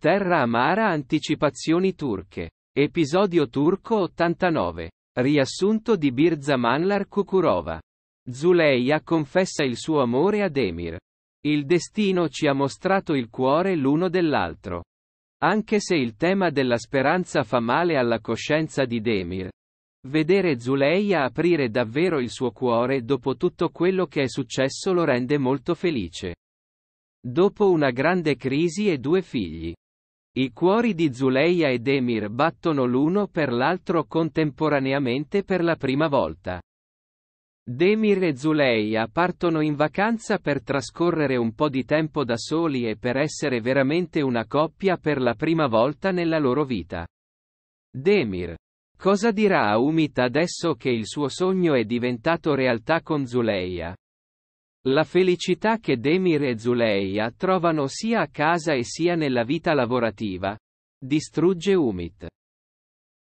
Terra amara anticipazioni turche. Episodio turco 89. Riassunto di Birza Birzamanlar Kukurova. Zuleia confessa il suo amore ad Emir. Il destino ci ha mostrato il cuore l'uno dell'altro. Anche se il tema della speranza fa male alla coscienza di Demir. Vedere Zuleia aprire davvero il suo cuore dopo tutto quello che è successo lo rende molto felice. Dopo una grande crisi e due figli. I cuori di Zuleia ed Emir battono l'uno per l'altro contemporaneamente per la prima volta. Demir e Zuleia partono in vacanza per trascorrere un po' di tempo da soli e per essere veramente una coppia per la prima volta nella loro vita. Demir. Cosa dirà Umit adesso che il suo sogno è diventato realtà con Zuleia? La felicità che Demir e Zuleia trovano sia a casa e sia nella vita lavorativa. Distrugge Umit.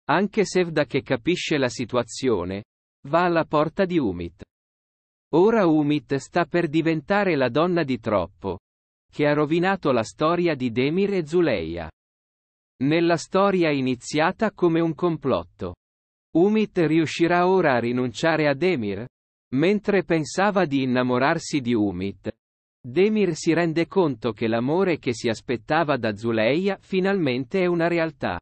Anche Sevda che capisce la situazione, va alla porta di Umit. Ora Umit sta per diventare la donna di troppo, che ha rovinato la storia di Demir e Zuleia. Nella storia iniziata come un complotto. Umit riuscirà ora a rinunciare a Demir? Mentre pensava di innamorarsi di Umit, Demir si rende conto che l'amore che si aspettava da Zuleia finalmente è una realtà.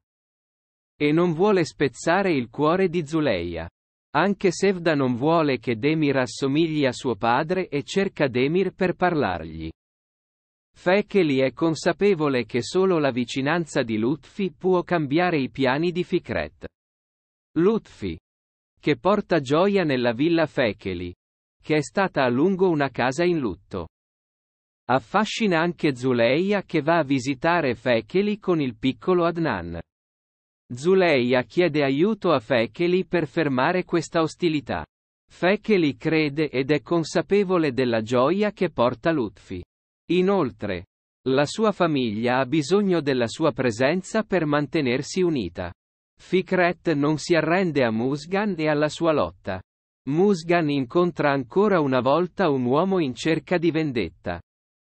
E non vuole spezzare il cuore di Zuleia. Anche Sevda non vuole che Demir assomigli a suo padre e cerca Demir per parlargli. Fekeli è consapevole che solo la vicinanza di Lutfi può cambiare i piani di Fikret. Lutfi, che porta gioia nella villa Fecheli. Che è stata a lungo una casa in lutto. Affascina anche Zuleia che va a visitare Fecheli con il piccolo Adnan. Zuleia chiede aiuto a Fecheli per fermare questa ostilità. Fecheli crede ed è consapevole della gioia che porta Lutfi. Inoltre, la sua famiglia ha bisogno della sua presenza per mantenersi unita. Fikret non si arrende a Musgan e alla sua lotta. Musgan incontra ancora una volta un uomo in cerca di vendetta.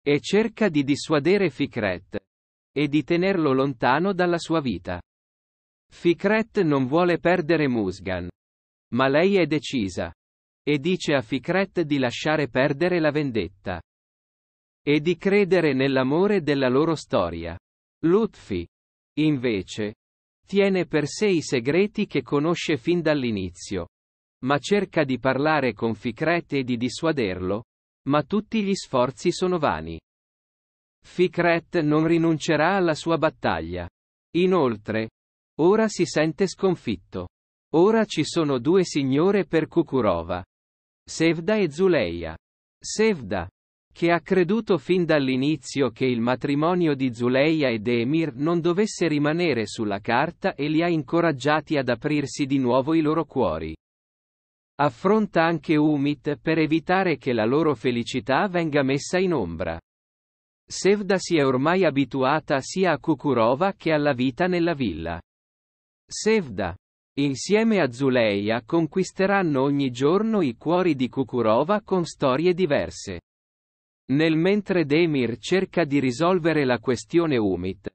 E cerca di dissuadere Fikret. E di tenerlo lontano dalla sua vita. Fikret non vuole perdere Musgan. Ma lei è decisa. E dice a Fikret di lasciare perdere la vendetta. E di credere nell'amore della loro storia. Lutfi. Invece, Tiene per sé i segreti che conosce fin dall'inizio. Ma cerca di parlare con Fikret e di dissuaderlo, ma tutti gli sforzi sono vani. Fikret non rinuncerà alla sua battaglia. Inoltre, ora si sente sconfitto. Ora ci sono due signore per Kukurova. Sevda e Zuleia. Sevda, che ha creduto fin dall'inizio che il matrimonio di Zuleia ed Emir non dovesse rimanere sulla carta e li ha incoraggiati ad aprirsi di nuovo i loro cuori. Affronta anche Umit per evitare che la loro felicità venga messa in ombra. Sevda si è ormai abituata sia a Kukurova che alla vita nella villa. Sevda, insieme a Zuleia, conquisteranno ogni giorno i cuori di Kukurova con storie diverse. Nel mentre Demir cerca di risolvere la questione Umit,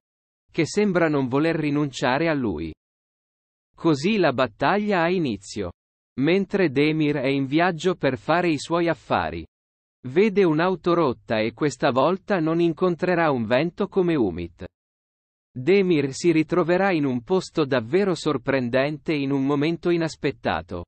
che sembra non voler rinunciare a lui. Così la battaglia ha inizio. Mentre Demir è in viaggio per fare i suoi affari, vede un'auto rotta e questa volta non incontrerà un vento come Umit. Demir si ritroverà in un posto davvero sorprendente in un momento inaspettato.